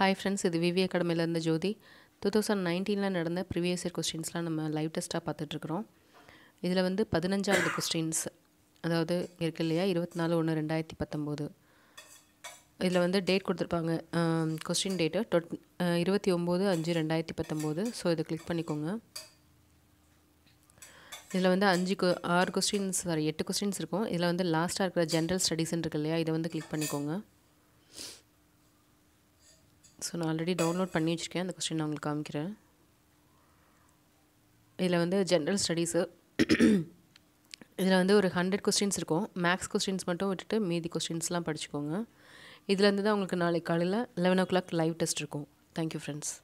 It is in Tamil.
ஹாய் ஃப்ரெண்ட்ஸ் இது விவி அகாடமிலேருந்து ஜோதி டூ தௌசண்ட் நைன்டீனில் நடந்த ப்ரீவியஸ் இயர் கொஸ்டின்ஸ்லாம் நம்ம லைவ் டெஸ்ட்டாக பார்த்துட்ருக்குறோம் இதில் வந்து பதினஞ்சாவது கொஸ்டின்ஸ் அதாவது இருக்கு இல்லையா இருபத்தி நாலு ஒன்று ரெண்டாயிரத்தி பத்தொம்போது இதில் வந்து டேட் கொடுத்துருப்பாங்க கொஸ்டின் டேட்டு டொட் இருபத்தி ஒம்பது அஞ்சு ரெண்டாயிரத்தி பத்தொம்போது ஸோ இதை கிளிக் பண்ணிக்கோங்க இதில் வந்து அஞ்சு கொ ஆறு கொஸ்டின்ஸ் சாரி எட்டு கொஸ்டின்ஸ் இருக்கும் இதில் வந்து லாஸ்ட்டாக இருக்கிற ஜென்ரல் ஸ்டடீஸ்ன்னு இருக்கு இல்லையா இதை வந்து கிளிக் பண்ணிக்கோங்க ஸோ நான் ஆல்ரெடி டவுன்லோட் பண்ணி வச்சுருக்கேன் அந்த கொஸ்டின் நான் உங்களுக்கு காமிக்கிறேன் இதில் வந்து ஜென்ரல் ஸ்டடீஸு இதில் வந்து ஒரு ஹண்ட்ரட் கொஸ்டின்ஸ் இருக்கும் மேக்ஸ் கொஸ்டின்ஸ் மட்டும் விட்டுட்டு மீதி கொஸ்டின்ஸ்லாம் படிச்சுக்கோங்க இதுலேருந்து தான் உங்களுக்கு நாளைக்கு காலையில் eleven o'clock live test இருக்கும் தேங்க்யூ ஃப்ரெண்ட்ஸ்